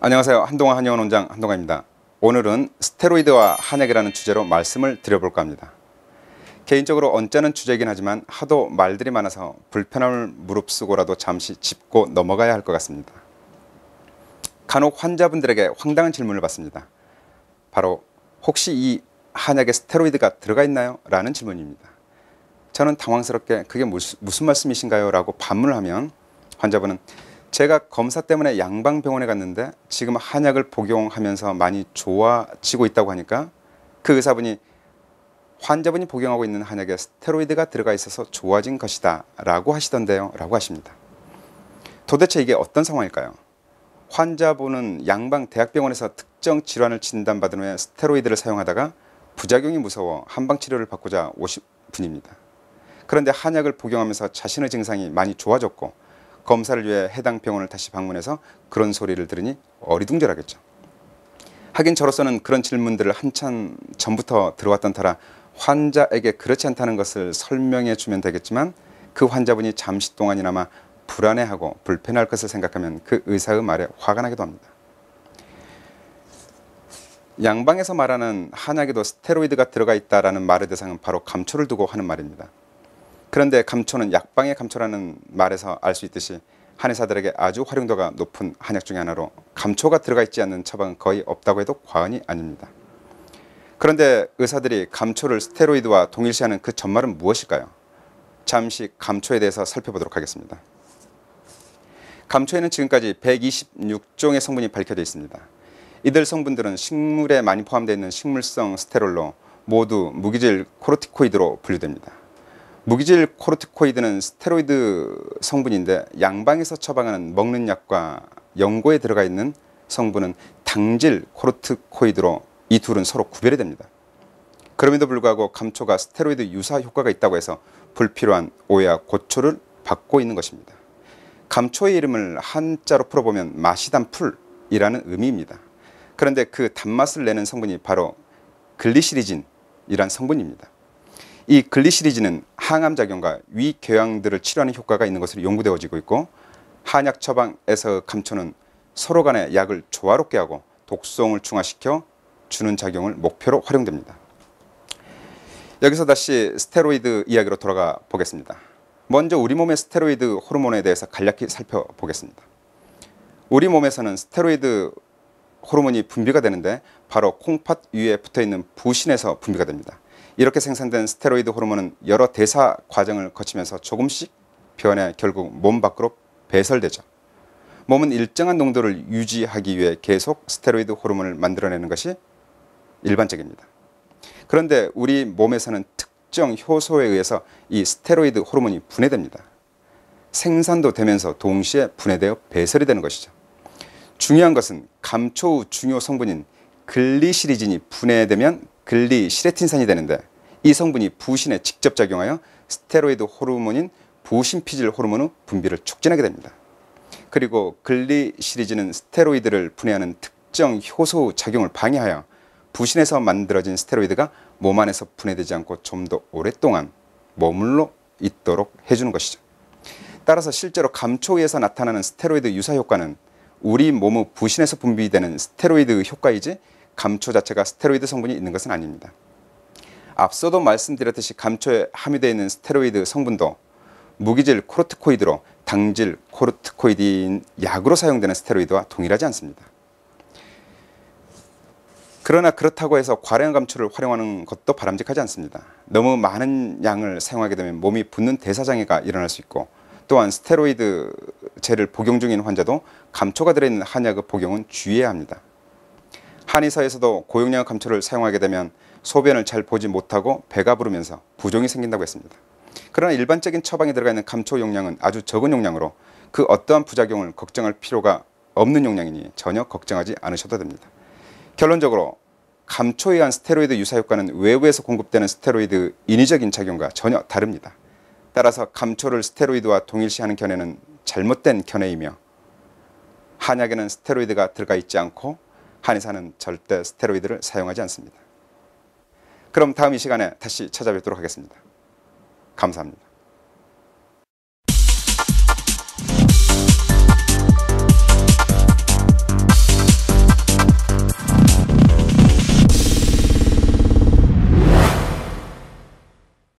안녕하세요. 한동아 한의원 원장 한동아입니다. 오늘은 스테로이드와 한약이라는 주제로 말씀을 드려볼까 합니다. 개인적으로 언짢은 주제이긴 하지만 하도 말들이 많아서 불편함을 무릅쓰고라도 잠시 짚고 넘어가야 할 것 같습니다. 간혹 환자분들에게 황당한 질문을 받습니다. 바로 혹시 이 한약에 스테로이드가 들어가 있나요? 라는 질문입니다. 저는 당황스럽게 그게 무슨, 무슨 말씀이신가요? 라고 반문을 하면 환자분은 제가 검사 때문에 양방병원에 갔는데 지금 한약을 복용하면서 많이 좋아지고 있다고 하니까 그 의사분이 환자분이 복용하고 있는 한약에 스테로이드가 들어가 있어서 좋아진 것이다 라고 하시던데요 라고 하십니다. 도대체 이게 어떤 상황일까요? 환자분은 양방 대학병원에서 특정 질환을 진단받은 후에 스테로이드를 사용하다가 부작용이 무서워 한방 치료를 받고자 오신 분입니다. 그런데 한약을 복용하면서 자신의 증상이 많이 좋아졌고 검사를 위해 해당 병원을 다시 방문해서 그런 소리를 들으니 어리둥절하겠죠. 하긴 저로서는 그런 질문들을 한참 전부터 들어왔던 터라 환자에게 그렇지 않다는 것을 설명해 주면 되겠지만 그 환자분이 잠시 동안이나마 불안해하고 불편할 것을 생각하면 그 의사의 말에 화가 나기도 합니다. 양방에서 말하는 한약에도 스테로이드가 들어가 있다라는 말의 대상은 바로 감초를 두고 하는 말입니다. 그런데 감초는 약방의 감초라는 말에서 알 수 있듯이 한의사들에게 아주 활용도가 높은 한약 중의 하나로 감초가 들어가 있지 않는 처방은 거의 없다고 해도 과언이 아닙니다. 그런데 의사들이 감초를 스테로이드와 동일시하는 그 전말은 무엇일까요? 잠시 감초에 대해서 살펴보도록 하겠습니다. 감초에는 지금까지 126종의 성분이 밝혀져 있습니다. 이들 성분들은 식물에 많이 포함되어 있는 식물성 스테롤로 모두 무기질 코르티코이드로 분류됩니다. 무기질 코르티코이드는 스테로이드 성분인데 양방에서 처방하는 먹는 약과 연고에 들어가 있는 성분은 당질 코르티코이드로 이 둘은 서로 구별이 됩니다. 그럼에도 불구하고 감초가 스테로이드 유사 효과가 있다고 해서 불필요한 오해와 고초를 받고 있는 것입니다. 감초의 이름을 한자로 풀어보면 마시단 풀이라는 의미입니다. 그런데 그 단맛을 내는 성분이 바로 글리시리진이란 성분입니다. 이 글리시리즈는 항암 작용과 위궤양들을 치료하는 효과가 있는 것으로 연구되어지고 있고 한약 처방에서 감초는 서로 간의 약을 조화롭게 하고 독성을 중화시켜 주는 작용을 목표로 활용됩니다. 여기서 다시 스테로이드 이야기로 돌아가 보겠습니다. 먼저 우리 몸의 스테로이드 호르몬에 대해서 간략히 살펴보겠습니다. 우리 몸에서는 스테로이드 호르몬이 분비가 되는데 바로 콩팥 위에 붙어 있는 부신에서 분비가 됩니다. 이렇게 생산된 스테로이드 호르몬은 여러 대사 과정을 거치면서 조금씩 변해 결국 몸 밖으로 배설되죠. 몸은 일정한 농도를 유지하기 위해 계속 스테로이드 호르몬을 만들어내는 것이 일반적입니다. 그런데 우리 몸에서는 특정 효소에 의해서 이 스테로이드 호르몬이 분해됩니다. 생산도 되면서 동시에 분해되어 배설이 되는 것이죠. 중요한 것은 감초 후 중요 성분인 글리시리진이 분해되면 글리, 시레틴산이 되는데 이 성분이 부신에 직접 작용하여 스테로이드 호르몬인 부신피질 호르몬의 분비를 촉진하게 됩니다. 그리고 글리 시리즈는 스테로이드를 분해하는 특정 효소 작용을 방해하여 부신에서 만들어진 스테로이드가 몸 안에서 분해되지 않고 좀 더 오랫동안 머물러 있도록 해주는 것이죠. 따라서 실제로 감초에서 나타나는 스테로이드 유사 효과는 우리 몸의 부신에서 분비되는 스테로이드 효과이지 감초 자체가 스테로이드 성분이 있는 것은 아닙니다. 앞서도 말씀드렸듯이 감초에 함유되어 있는 스테로이드 성분도 무기질 코르티코이드로 당질 코르티코이드인 약으로 사용되는 스테로이드와 동일하지 않습니다. 그러나 그렇다고 해서 과량 감초를 활용하는 것도 바람직하지 않습니다. 너무 많은 양을 사용하게 되면 몸이 붓는 대사장애가 일어날 수 있고 또한 스테로이드제를 복용 중인 환자도 감초가 들어있는 한약의 복용은 주의해야 합니다. 한의사에서도 고용량 감초를 사용하게 되면 소변을 잘 보지 못하고 배가 부르면서 부종이 생긴다고 했습니다. 그러나 일반적인 처방에 들어가 있는 감초 용량은 아주 적은 용량으로 그 어떠한 부작용을 걱정할 필요가 없는 용량이니 전혀 걱정하지 않으셔도 됩니다. 결론적으로 감초에 의한 스테로이드 유사 효과는 외부에서 공급되는 스테로이드 인위적인 작용과 전혀 다릅니다. 따라서 감초를 스테로이드와 동일시하는 견해는 잘못된 견해이며 한약에는 스테로이드가 들어가 있지 않고 한의사는 절대 스테로이드를 사용하지 않습니다. 그럼 다음 이 시간에 다시 찾아뵙도록 하겠습니다. 감사합니다.